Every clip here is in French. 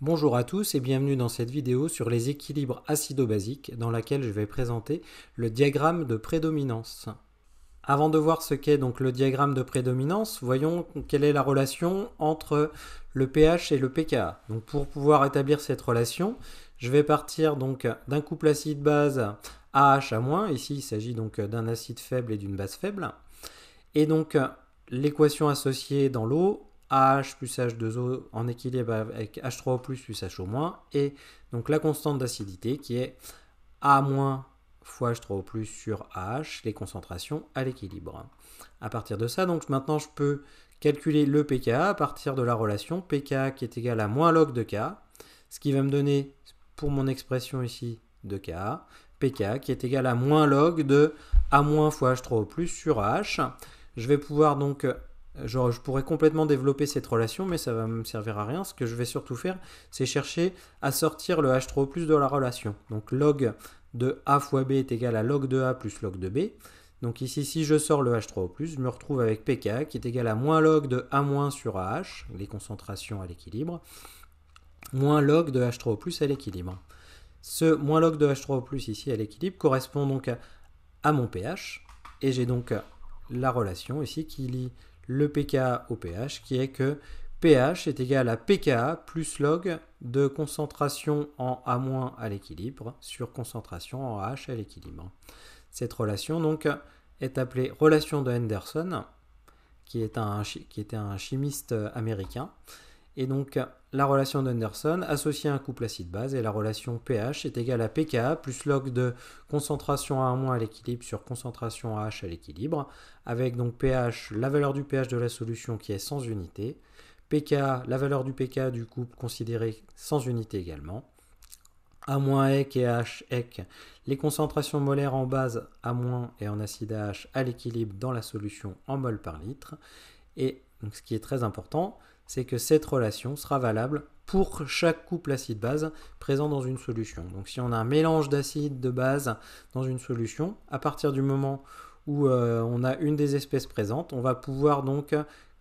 Bonjour à tous et bienvenue dans cette vidéo sur les équilibres acido-basiques dans laquelle je vais présenter le diagramme de prédominance. Avant de voir ce qu'est donc le diagramme de prédominance, voyons quelle est la relation entre le pH et le pKa. Donc pour pouvoir établir cette relation, je vais partir donc d'un couple acide-base AH ici il s'agit donc d'un acide faible et d'une base faible. Et donc l'équation associée dans l'eau H plus H2O en équilibre avec H3O plus plus moins et donc la constante d'acidité qui est A- moins fois H3O plus sur H, les concentrations à l'équilibre. À partir de ça, donc maintenant je peux calculer le pKa à partir de la relation pKa qui est égal à moins log de K, ce qui va me donner pour mon expression ici de K, pKa qui est égal à moins log de A- moins fois H3O plus sur H. Je vais pouvoir donc je pourrais complètement développer cette relation, mais ça va me servir à rien. Ce que je vais surtout faire, c'est chercher à sortir le H3O de la relation. Donc log de A fois B est égal à log de A plus log de B. Donc ici, si je sors le H3O+, je me retrouve avec pK qui est égal à moins log de A- sur AH, les concentrations à l'équilibre, moins log de H3O+, à l'équilibre. Ce moins log de H3O+, ici à l'équilibre, correspond donc à mon pH, et j'ai donc la relation ici qui lie le pKa au pH, qui est que pH est égal à pKa plus log de concentration en A- à l'équilibre sur concentration en H à l'équilibre. Cette relation donc est appelée relation de Henderson, qui était un chimiste américain, et donc, la relation d'Anderson associée à un couple acide-base et la relation pH est égale à pKa plus log de concentration a à l'équilibre sur concentration H à l'équilibre, avec donc pH, la valeur du pH de la solution qui est sans unité, pKa, la valeur du pKa du couple considéré sans unité également, A-EC et H ec les concentrations molaires en base A- et en acide H à l'équilibre dans la solution en mol par litre, et donc ce qui est très important, c'est que cette relation sera valable pour chaque couple acide-base présent dans une solution. Donc si on a un mélange d'acide de base dans une solution, à partir du moment où euh, on a une des espèces présentes, on va pouvoir donc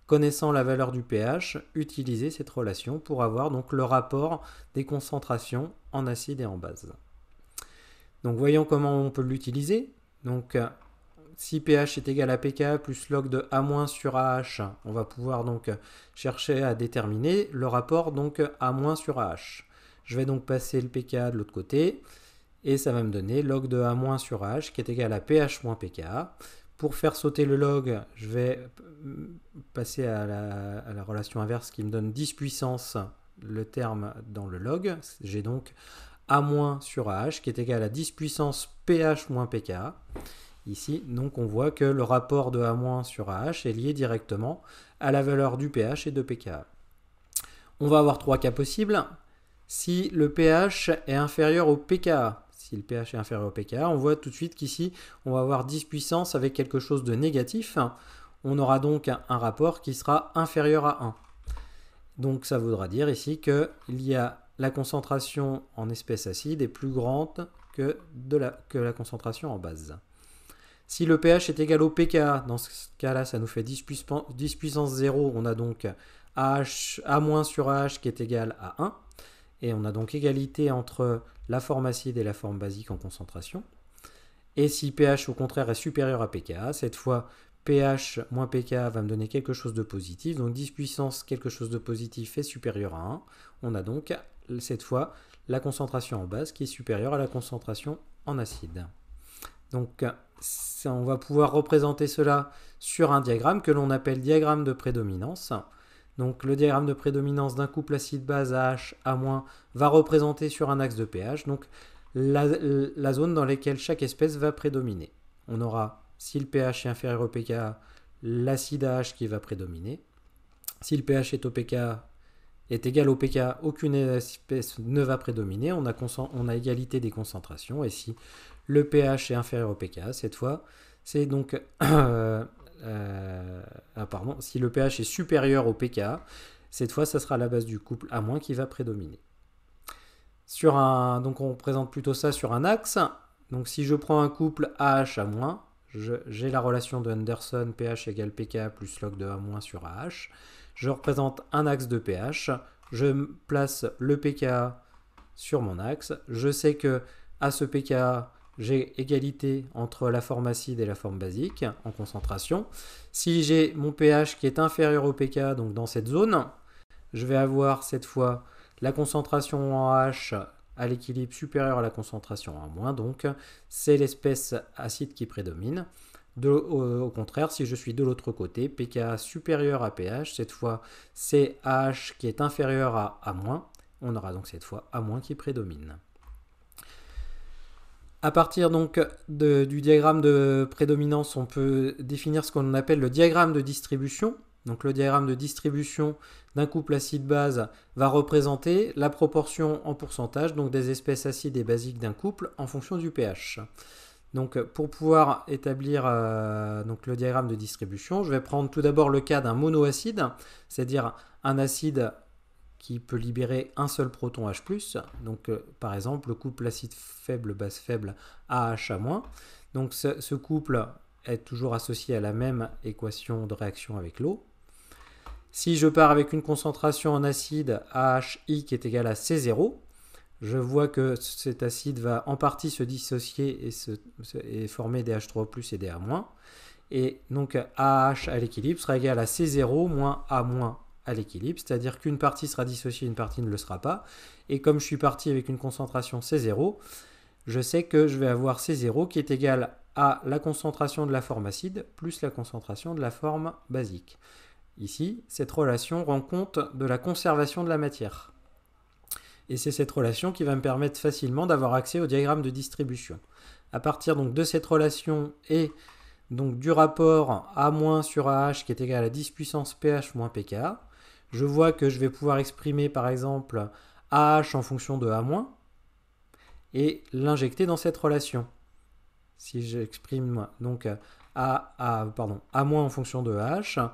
connaissant la valeur du pH, utiliser cette relation pour avoir donc le rapport des concentrations en acide et en base. Donc voyons comment on peut l'utiliser. Donc si pH est égal à pK plus log de A- sur AH, on va pouvoir donc chercher à déterminer le rapport donc A- sur AH. Je vais donc passer le pKa de l'autre côté et ça va me donner log de A- sur AH qui est égal à pH moins pK. Pour faire sauter le log, je vais passer à la, relation inverse qui me donne 10 puissance le terme dans le log. J'ai donc A- sur AH qui est égal à 10 puissance pH moins pK ici. Donc on voit que le rapport de A- sur AH est lié directement à la valeur du pH et de pKa. On va avoir trois cas possibles. Si le pH est inférieur au pKa, si le pH est inférieur au pKa, on voit tout de suite qu'ici, on va avoir 10 puissance avec quelque chose de négatif. On aura donc un rapport qui sera inférieur à 1. Donc ça voudra dire ici qu'il y a la concentration en espèce acide est plus grande que la concentration en base. Si le pH est égal au pKa, dans ce cas-là, ça nous fait 10, puissance, 0. On a donc h A- sur H qui est égal à 1. Et on a donc égalité entre la forme acide et la forme basique en concentration. Et si pH au contraire est supérieur à pKa, cette fois pH moins pKa va me donner quelque chose de positif. Donc 10 puissance quelque chose de positif est supérieur à 1. On a donc cette fois la concentration en base qui est supérieure à la concentration en acide. Donc on va pouvoir représenter cela sur un diagramme que l'on appelle diagramme de prédominance. Donc le diagramme de prédominance d'un couple acide-base à H à va représenter sur un axe de pH donc la, zone dans laquelle chaque espèce va prédominer. On aura, si le pH est inférieur au pKa, l'acide H qui va prédominer. Si le pH est au pK est égal au pKa, aucune espèce ne va prédominer. On a, on a égalité des concentrations. Et si le pH est inférieur au pKa. cette fois. C'est donc. Euh, euh, ah, pardon. Si le pH est supérieur au pKa, cette fois, ça sera la base du couple A- qui va prédominer. Sur un, donc on présente plutôt ça sur un axe. Donc si je prends un couple AH A-, j'ai la relation de Henderson pH égale pKa plus log de A- sur AH. Je représente un axe de pH. Je place le pKa sur mon axe. Je sais que à ce pKa, j'ai égalité entre la forme acide et la forme basique en concentration. Si j'ai mon pH qui est inférieur au pK, donc dans cette zone, je vais avoir cette fois la concentration en H à l'équilibre supérieur à la concentration en moins, donc c'est l'espèce acide qui prédomine. Euh, au, contraire, si je suis de l'autre côté, pKa supérieur à pH, cette fois c'est H qui est inférieur à A-, on aura donc cette fois A- qui prédomine. À partir donc du diagramme de prédominance, on peut définir ce qu'on appelle le diagramme de distribution. Donc le diagramme de distribution d'un couple acide-base va représenter la proportion en pourcentage donc des espèces acides et basiques d'un couple en fonction du pH. Donc pour pouvoir établir euh, donc le diagramme de distribution, je vais prendre tout d'abord le cas d'un monoacide, c'est-à-dire un acide qui peut libérer un seul proton H+, donc euh, par exemple le couple acide faible base faible AH-. Donc ce, couple est toujours associé à la même équation de réaction avec l'eau. Si je pars avec une concentration en acide AHI qui est égale à C0, je vois que cet acide va en partie se dissocier et, et former des H3 et des A-. Et donc AH à l'équilibre sera égal à C0 moins A- à l'équilibre, c'est-à-dire qu'une partie sera dissociée, une partie ne le sera pas. Et comme je suis parti avec une concentration C0, je sais que je vais avoir C0 qui est égal à la concentration de la forme acide plus la concentration de la forme basique. Ici, cette relation rend compte de la conservation de la matière. Et c'est cette relation qui va me permettre facilement d'avoir accès au diagramme de distribution. À partir donc de cette relation et donc du rapport A- sur AH qui est égal à 10 puissance pH moins pK, je vois que je vais pouvoir exprimer par exemple AH en fonction de A- et l'injecter dans cette relation. Si j'exprime donc A, A, pardon, en fonction de AH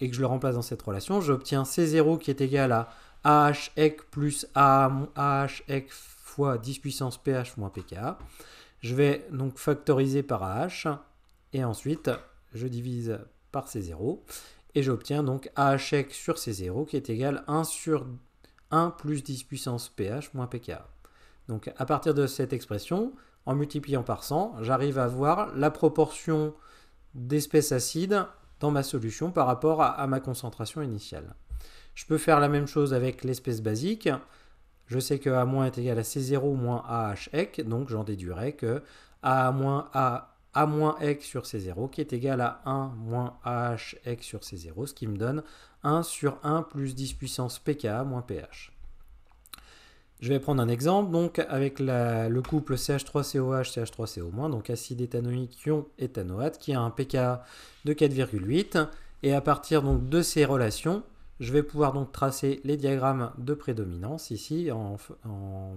et que je le remplace dans cette relation, j'obtiens C0 qui est égal à AH plus AH fois 10 puissance PH moins PK. Je vais donc factoriser par AH et ensuite je divise par C0 et j'obtiens donc A sur C0 qui est égal à 1 sur 1 plus 10 puissance pH moins pKa. Donc à partir de cette expression, en multipliant par 100, j'arrive à voir la proportion d'espèces acides dans ma solution par rapport à, ma concentration initiale. Je peux faire la même chose avec l'espèce basique. Je sais que A- est égal à C0 moins AHEC, donc j'en déduirai que A- A- a moins x sur C0 qui est égal à 1 moins sur C0, ce qui me donne 1 sur 1 plus 10 puissance pKa moins pH. Je vais prendre un exemple, donc avec le couple CH3COH, CH3CO-, donc acide éthanoïque, ion éthanoate, qui a un pKa de 4,8. Et à partir donc de ces relations, je vais pouvoir donc tracer les diagrammes de prédominance ici,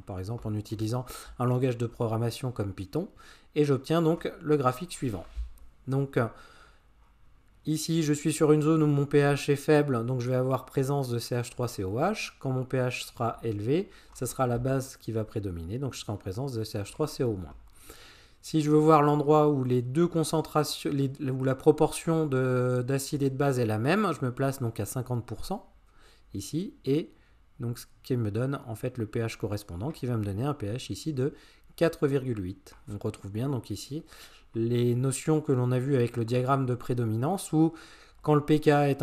par exemple en utilisant un langage de programmation comme Python, et j'obtiens donc le graphique suivant. Donc euh, ici, je suis sur une zone où mon pH est faible, donc je vais avoir présence de CH3COH. Quand mon pH sera élevé, ce sera la base qui va prédominer, donc je serai en présence de CH3CO-. Si je veux voir l'endroit où les deux concentrations, la proportion d'acide et de base est la même, je me place donc à 50% ici, et donc ce qui me donne en fait le pH correspondant qui va me donner un pH ici de 4,8. On retrouve bien donc ici les notions que l'on a vues avec le diagramme de prédominance où quand le est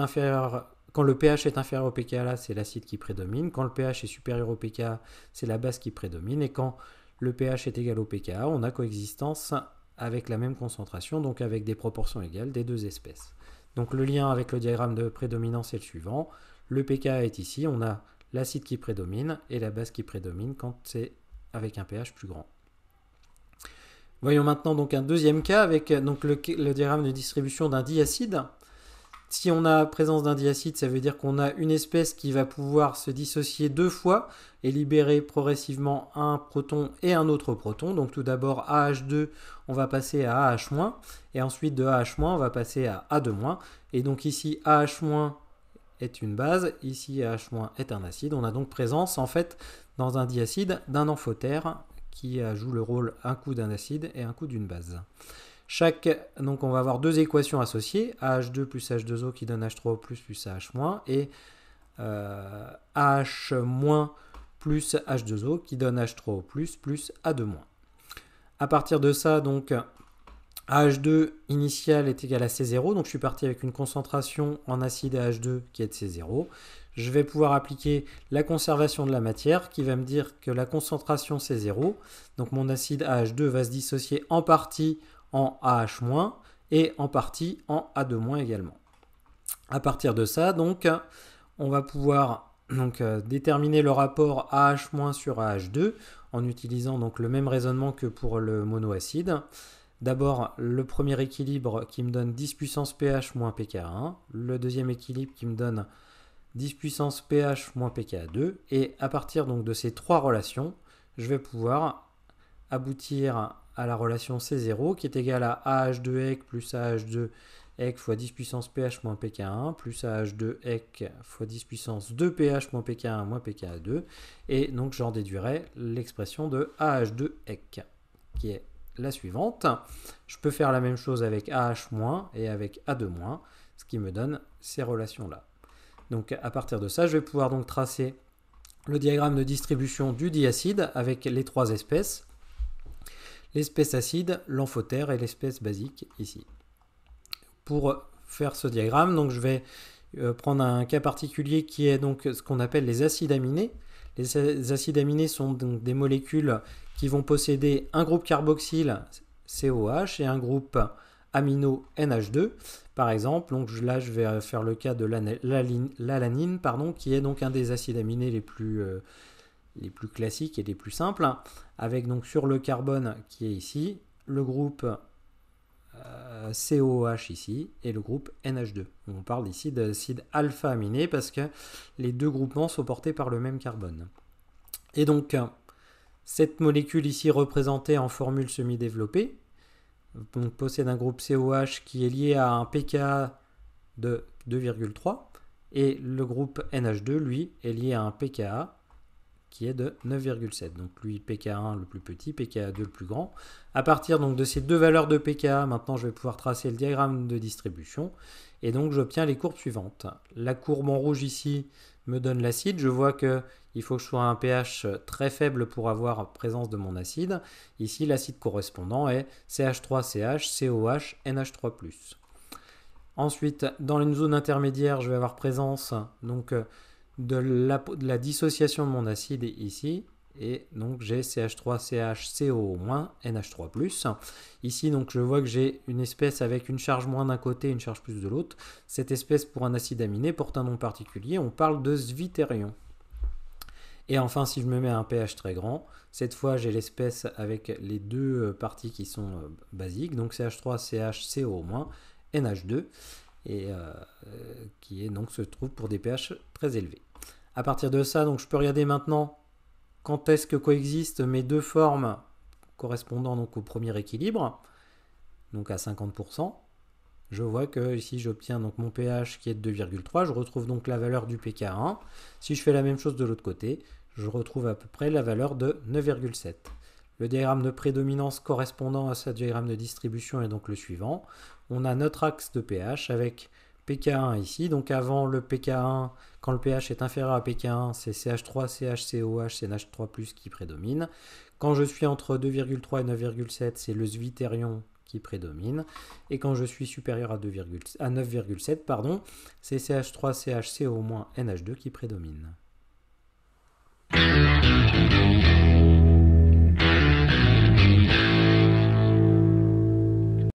quand le pH est inférieur au pKa, c'est l'acide qui prédomine, quand le pH est supérieur au pKa, c'est la base qui prédomine et quand le pH est égal au pKa, on a coexistence avec la même concentration, donc avec des proportions égales des deux espèces. Donc le lien avec le diagramme de prédominance est le suivant. Le pKa est ici, on a l'acide qui prédomine et la base qui prédomine quand c'est avec un pH plus grand. Voyons maintenant donc un deuxième cas avec donc le diagramme de distribution d'un diacide. Si on a présence d'un diacide, ça veut dire qu'on a une espèce qui va pouvoir se dissocier deux fois et libérer progressivement un proton et un autre proton. Donc tout d'abord AH2, on va passer à AH-, et ensuite de AH-, on va passer à A2-. Et donc ici AH- est une base, ici AH- est un acide. On a donc présence en fait dans un diacide d'un amphotère qui joue le rôle un coup d'un acide et un coup d'une base. Chaque, donc on va avoir deux équations associées, AH2 plus H2O qui donne H3O plus plus AH- et euh, H AH- plus H2O qui donne H3O plus plus A2-. À partir de ça, donc AH2 initial est égal à C0, donc je suis parti avec une concentration en acide h 2 qui est de C0. Je vais pouvoir appliquer la conservation de la matière qui va me dire que la concentration C0, donc mon acide h 2 va se dissocier en partie en AH- et en partie en A2- également. À partir de ça, donc, on va pouvoir donc, euh, déterminer le rapport AH- sur AH2 en utilisant donc le même raisonnement que pour le monoacide. D'abord, le premier équilibre qui me donne 10 puissance pH moins pKa1, le deuxième équilibre qui me donne 10 puissance pH moins pKa2, et à partir donc de ces trois relations, je vais pouvoir aboutir à la relation C0 qui est égale à AH2 EC plus AH2 EC fois 10 puissance pH moins pK1 plus AH2 EC fois 10 puissance 2 pH moins pK1 moins pKa2 et donc j'en déduirai l'expression de AH2 EC qui est la suivante. Je peux faire la même chose avec AH- et avec A2-, ce qui me donne ces relations-là. Donc à partir de ça, je vais pouvoir donc tracer le diagramme de distribution du diacide avec les trois espèces l'espèce acide, l'amphotère et l'espèce basique ici. Pour faire ce diagramme, donc je vais euh, prendre un cas particulier qui est donc ce qu'on appelle les acides aminés. Les acides aminés sont donc des molécules qui vont posséder un groupe carboxyle COH et un groupe amino NH2 par exemple. Donc là je vais euh, faire le cas de l'alanine pardon qui est donc un des acides aminés les plus euh, les plus classiques et les plus simples, avec donc sur le carbone qui est ici, le groupe COH euh, ici et le groupe NH2. On parle ici d'acide alpha-aminé parce que les deux groupements sont portés par le même carbone. Et donc, cette molécule ici représentée en formule semi-développée possède un groupe COH qui est lié à un pKa de 2,3 et le groupe NH2, lui, est lié à un pKa qui est de 9,7. Donc lui pKa1 le plus petit, pKa2 le plus grand. À partir donc de ces deux valeurs de pKa, maintenant je vais pouvoir tracer le diagramme de distribution et donc j'obtiens les courbes suivantes. La courbe en rouge ici me donne l'acide, je vois que il faut que je sois à un pH très faible pour avoir présence de mon acide. Ici l'acide correspondant est CH3CH, NH3+. Ensuite, dans une zone intermédiaire, je vais avoir présence donc de la, de la dissociation de mon acide ici, et donc j'ai CH3CHCO- NH3+. Ici donc je vois que j'ai une espèce avec une charge moins d'un côté et une charge plus de l'autre. Cette espèce pour un acide aminé porte un nom particulier, on parle de sviterion. Et enfin si je me mets à un pH très grand, cette fois j'ai l'espèce avec les deux euh, parties qui sont euh, basiques, donc CH3CHCO- NH2 et euh, qui est donc se trouve pour des pH très élevés. À partir de ça, donc je peux regarder maintenant quand est-ce que coexistent mes deux formes correspondant donc au premier équilibre, donc à 50%. Je vois que ici j'obtiens donc mon pH qui est de 2,3, je retrouve donc la valeur du pK1. Si je fais la même chose de l'autre côté, je retrouve à peu près la valeur de 9,7. Le diagramme de prédominance correspondant à ce diagramme de distribution est donc le suivant. On a notre axe de pH avec pK1 ici. Donc avant le pK1, quand le pH est inférieur à pK1, c'est CH3, CHCOH, CNH3+, qui prédomine. Quand je suis entre 2,3 et 9,7, c'est le zwitterion qui prédomine. Et quand je suis supérieur à, 2, à 9,7, pardon, c'est CH3, CHCO- NH2 qui prédomine.